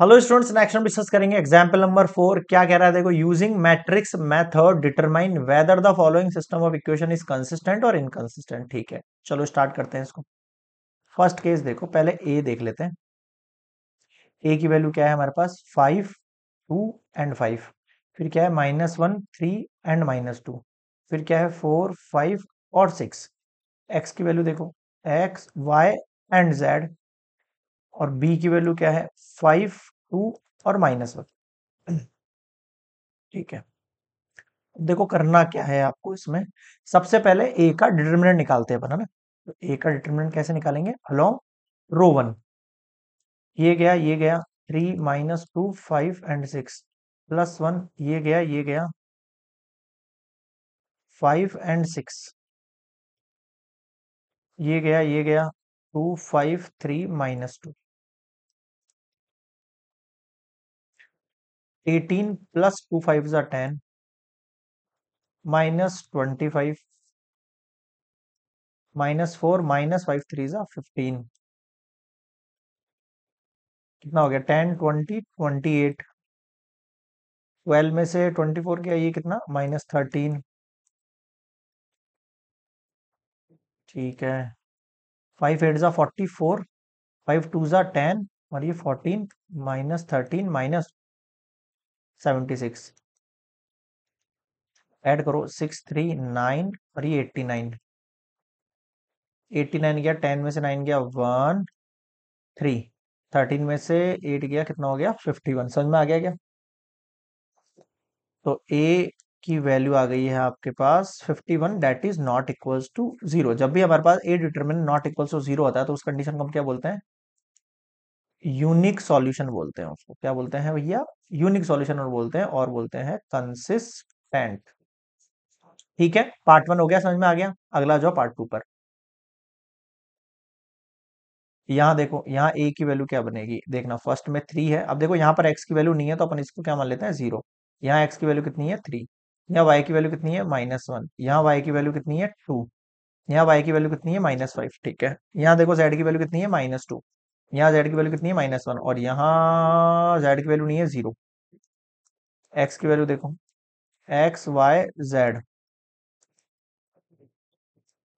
Hello students next हम discuss करेंगे example number four क्या कह रहा है देखो using matrix method determine whether the following system of equation is consistent और इनकंसिस्टेंट ठीक है चलो स्टार्ट करते हैं इसको फर्स्ट केस देखो पहले ए देख लेते हैं ए की वैल्यू क्या है हमारे पास फाइव टू एंड फाइव फिर क्या है minus one three and minus two फिर क्या है फोर फाइव और सिक्स एक्स की वैल्यू देखो एक्स वाई एंड जेड और b की वैल्यू क्या है फाइव टू और माइनस वन ठीक है देखो करना क्या है आपको इसमें सबसे पहले ए का डिटर्मिनेंट निकालते हैं बना ना तो ए का डिटर्मिनेंट कैसे निकालेंगे अलोंग रो वन ये गया ये गया three minus two five and six plus one ये गया ये गया फाइव एंड सिक्स ये गया ये गया two five three minus two eighteen plus two five जा ten minus twenty five minus four minus five three जा फिफ्टीन कितना हो गया ten twenty twenty eight twelve में से ट्वेंटी फोर क्या ये कितना माइनस थर्टीन ठीक है फाइव एट जा फोर्टी फोर फाइव टू जा टेन और ये fourteen minus thirteen minus seventy six add करो सिक्स थ्री नाइन और ये एट्टी नाइन एट्टी नाइन गया टेन में से नाइन गया वन थ्री थर्टीन में से एट गया कितना हो गया फिफ्टी वन समझ में आ गया क्या तो ए की वैल्यू आ गई है आपके पास fifty one det is not equals to zero जब भी हमारे पास a determinant not equals to zero होता है तो उस कंडीशन को हम क्या बोलते हैं यूनिक सॉल्यूशन बोलते हैं उसको क्या बोलते हैं भैया यूनिक सॉल्यूशन और बोलते हैं और बोलते हैं कंसिस्टेंट ठीक है पार्ट वन हो गया समझ में आ गया अगला जो पार्ट टू पर यहाँ देखो यहाँ ए की वैल्यू क्या बनेगी देखना फर्स्ट में थ्री है अब देखो यहाँ पर एक्स की वैल्यू नहीं है तो अपन इसको क्या मान लेते हैं जीरो यहाँ एक्स की वैल्यू कितनी है थ्री यहाँ वाई की वैल्यू कितनी है माइनस वन यहाँ वाई की वैल्यू कितनी है टू यहाँ वाई की वैल्यू कितनी है माइनस फाइव ठीक है यहाँ देखो जेड की वैल्यू कितनी है माइनस टू यहाँ जेड की वैल्यू कितनी है माइनस वन और यहाँ जेड की वैल्यू नहीं है जीरो एक्स की वैल्यू देखो x y z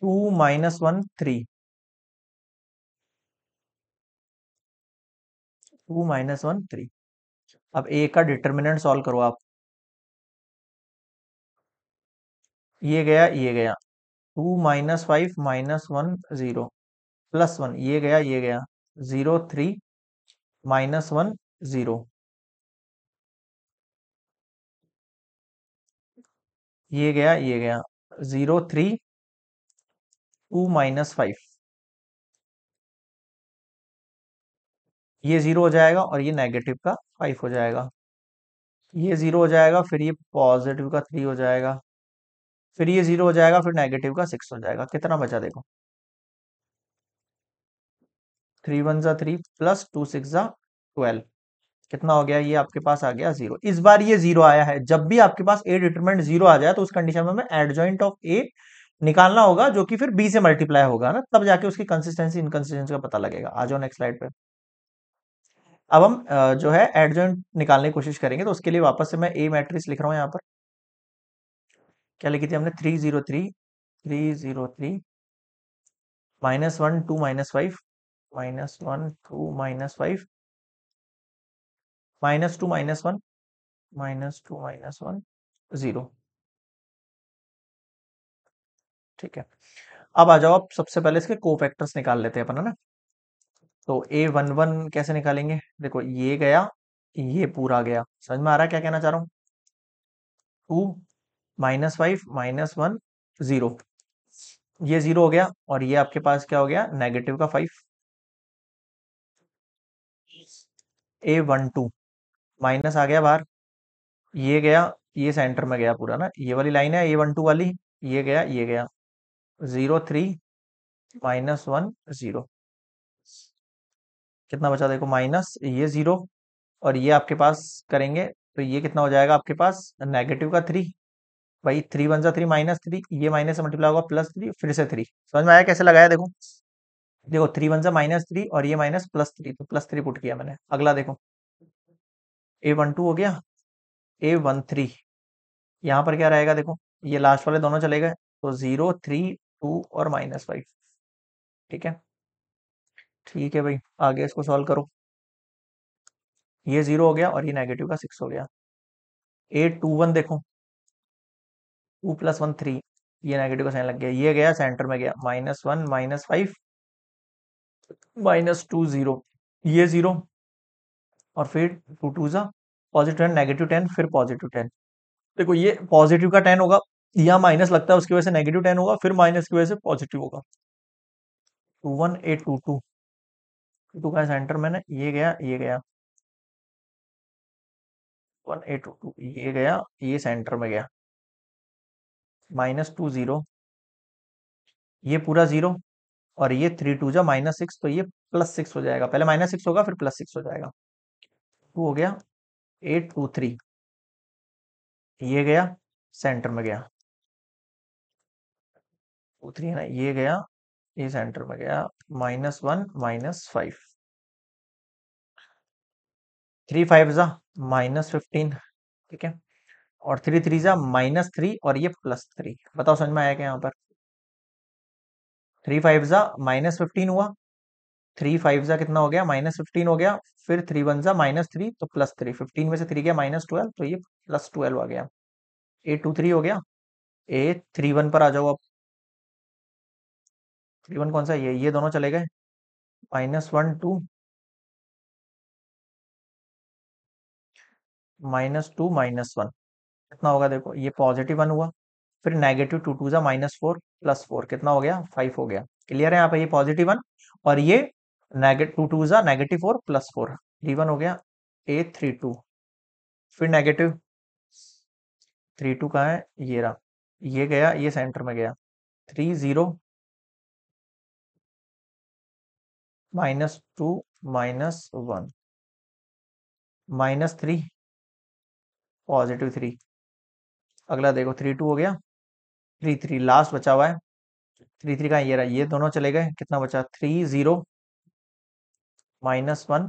two minus one three two minus one three अब ए का डिटर्मिनेंट सॉल्व करो आप ये गया ये गया two minus five minus one zero plus one ये गया ये गया zero three minus one zero ये गया ये गया zero three two minus five ये जीरो हो जाएगा और ये नेगेटिव का फाइव हो जाएगा ये जीरो हो जाएगा फिर ये पॉजिटिव का थ्री हो जाएगा फिर ये जीरो हो जाएगा फिर नेगेटिव का सिक्स हो जाएगा कितना बचा देखो थ्री वन ज़ा थ्री प्लस टू सिक्स ज़ा ट्वेल्व कितना हो गया ये आपके पास आ गया जीरो इस बार ये जीरो आया है जब भी आपके पास ए डिटरमेंट जीरो आ जाए तो उस कंडीशन में हमें एडजॉइंट ऑफ ए निकालना होगा जो कि फिर बी से मल्टीप्लाई होगा ना तब जाके उसकी कंसिस्टेंसी इनकंसिस्टेंसी का पता लगेगा आ जाओ नेक्स्ट स्लाइड पे अब हम जो है एडजॉइंट निकालने की कोशिश करेंगे तो उसके लिए वापस से मैं ए मैट्रिक्स लिख रहा हूं यहाँ पर क्या लिखी थी हमने three zero three three zero three minus one two minus five minus one two minus five minus two minus one minus two minus one zero ठीक है अब आ जाओ आप सबसे पहले इसके को फैक्टर्स निकाल लेते हैं अपन है ना तो ए वन वन कैसे निकालेंगे देखो ये गया ये पूरा गया समझ में आ रहा है क्या कहना चाह रहा हूं two minus five minus one zero ये जीरो हो गया और ये आपके पास क्या हो गया नेगेटिव का five A one two minus आ गया बाहर ये गया ये सेंटर में गया पूरा ना ये वाली लाइन है ए वन टू वाली ये गया ये गया zero three minus one zero कितना बचा देखो माइनस ये जीरो और ये आपके पास करेंगे तो ये कितना हो जाएगा आपके पास नेगेटिव का थ्री भाई थ्री वन सा थ्री माइनस थ्री ये माइनस मल्टीप्लाई होगा प्लस थ्री फिर से थ्री समझ में आया कैसे लगाया देखो देखो थ्री वन सा माइनस थ्री और ये माइनस प्लस थ्री तो प्लस थ्री पुट किया मैंने अगला देखो ए वन टू हो गया ए वन थ्री यहाँ पर क्या रहेगा देखो ये लास्ट वाले दोनों चले गए तो जीरो थ्री टू और माइनस फाइव ठीक है ठीक है भाई आगे इसको सॉल्व करो ये जीरो हो गया और ये नेगेटिव का सिक्स हो गया ए टू वन देखो टू प्लस वन थ्री ये नेगेटिव का साइन लग गया ये गया सेंटर में गया minus one minus five minus two zero ये जीरो और फिर टू टू ज़ा पॉजिटिव टेन नेगेटिव टेन फिर पॉजिटिव टेन देखो ये पॉजिटिव का टेन होगा यहाँ माइनस लगता है उसकी वजह से नेगेटिव टेन होगा फिर माइनस की वजह से पॉजिटिव होगा two one eight two two two का सेंटर मैंने ये गया ये गया वन एट टू टू ये गया ये सेंटर में गया माइनस टू जीरो ये पूरा जीरो और ये थ्री टू जा माइनस सिक्स तो ये प्लस सिक्स हो जाएगा पहले माइनस सिक्स होगा फिर प्लस सिक्स हो जाएगा टू हो गया एट टू थ्री ये गया सेंटर में गया टू थ्री है ना ये गया ये सेंटर में गया minus one minus five three five जा माइनस फिफ्टीन ठीक है और थ्री थ्री जा माइनस थ्री और ये प्लस थ्री बताओ समझ में आया क्या यहाँ पर थ्री फाइव ज़ा माइनस फिफ्टीन हुआ थ्री फाइव ज़ा कितना हो गया माइनस फिफ्टीन हो गया फिर थ्री वन ज़ा माइनस थ्री तो प्लस थ्री फिफ्टीन में से थ्री गया माइनस ट्वेल्व तो ये प्लस ट्वेल्व आ गया ए टू थ्री हो गया ए थ्री वन पर आ जाओ आप थ्री वन कौन सा ये ये दोनों चले गए minus one two minus two minus one कितना होगा देखो ये पॉजिटिव वन हुआ फिर नेगेटिव टू टू जो माइनस फोर प्लस फोर कितना हो गया फाइव हो गया क्लियर है यहाँ पे ये पॉजिटिव वन और ये टू टू जो negative four plus four D one हो गया ए थ्री टू फिर नेगेटिव थ्री टू का है ये रहा ये गया ये सेंटर में गया three zero minus two minus one minus three positive three अगला देखो थ्री टू हो गया थ्री थ्री लास्ट बचा हुआ है थ्री थ्री का ये रहा ये हाँ। दोनों चले गए कितना बचा three zero minus one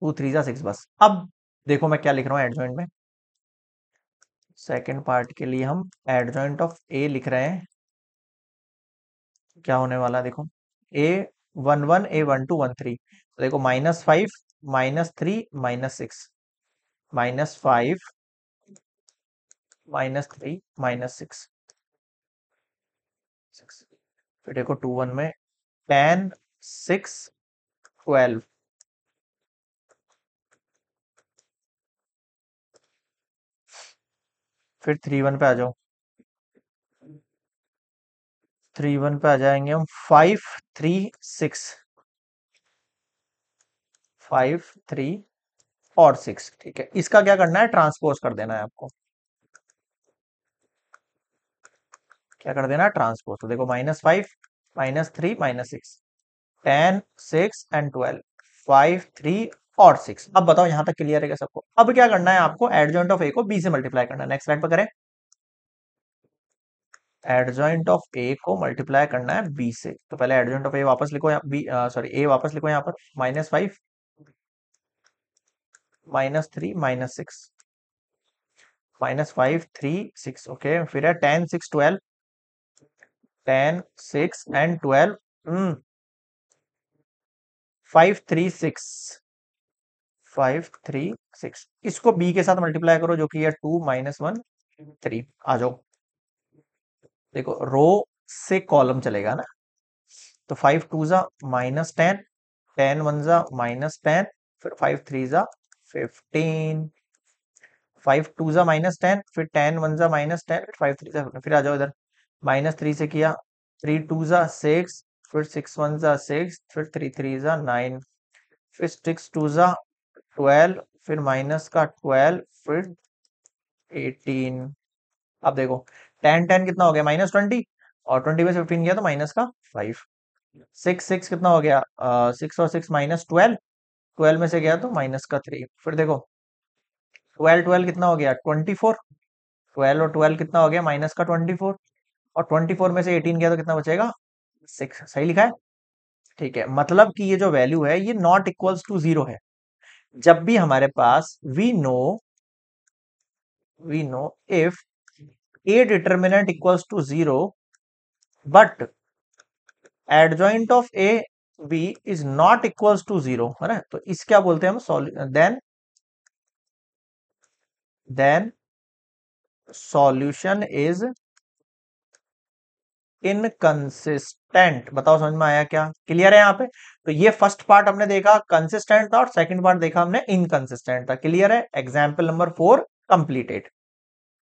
two three जा सिक्स बस अब देखो मैं क्या लिख रहा हूँ एडजॉइंट में सेकंड पार्ट के लिए हम एडजॉइंट ऑफ ए लिख रहे हैं क्या होने वाला देखो A one one A one two one three देखो minus five minus three minus six minus five minus three minus six फिर देखो टू वन में टेन सिक्स ट्वेल्व फिर थ्री वन पे आ जाओ थ्री वन पे आ जाएंगे हम five three six five three और सिक्स ठीक है इसका क्या करना है ट्रांसपोज कर देना है आपको क्या कर देना ट्रांसपोज तो देखो minus five minus three minus six ten six and twelve five three और सिक्स अब बताओ यहां तक क्लियर है सबको अब क्या करना है आपको एडजॉइंट ऑफ ए को बी से मल्टीप्लाई करना है नेक्स्ट स्लाइड पर करें एडजॉइंट ऑफ ए को मल्टीप्लाई करना है बी से तो पहले एडजॉइंट ऑफ ए वापस लिखो बी सॉरी ए वापस लिखो यहां पर minus five minus three minus six minus five three six okay फिर है ten six twelve ten six and twelve hmm, five three six five three six इसको बी के साथ मल्टीप्लाई करो जो कि है टू माइनस वन थ्री आ जाओ देखो रो से कॉलम चलेगा ना तो फाइव टू जा माइनस टेन टेन वन जा माइनस टेन फिर फाइव थ्री जा फिफ्टीन फाइव टू जा माइनस टेन फिर टेन वन जा माइनस टेन फिर फाइव थ्री जा फिर आ जाओ इधर माइनस थ्री से किया थ्री टू ज़ा सिक्स फिर सिक्स वन ज़ा सिक्स फिर थ्री थ्री ज़ा नाइन फिर सिक्स टू ज़ा ट्वेल्व फिर माइनस का ट्वेल्व फिर एटीन अब देखो टेन टेन कितना हो गया माइनस ट्वेंटी और ट्वेंटी में से फिफ्टीन गया तो माइनस का फाइव सिक्स सिक्स कितना हो गया सिक्स और सिक्स माइनस ट्वेल्व ट्वेल्व में से गया तो माइनस का थ्री फिर देखो ट्वेल्व ट्वेल्व कितना हो गया ट्वेंटी फोर ट्वेल्व और ट्वेल्व कितना हो गया माइनस का ट्वेंटी फोर और ट्वेंटी फोर में से एटीन गया तो कितना बचेगा सिक्स सही लिखा है ठीक है मतलब कि ये जो वैल्यू है ये नॉट इक्वल्स टू जीरो है जब भी हमारे पास we know we know if A determinant equals to zero but adjoint of A B is not equals to zero है ना तो इस क्या बोलते हैं हम then then solution is inconsistent बताओ समझ में आया क्या क्लियर है यहाँ पे तो ये फर्स्ट पार्ट हमने देखा कंसिस्टेंट था और सेकंड पार्ट देखा हमने इनकंसिस्टेंट था क्लियर है एग्जाम्पल नंबर फोर कंप्लीटेड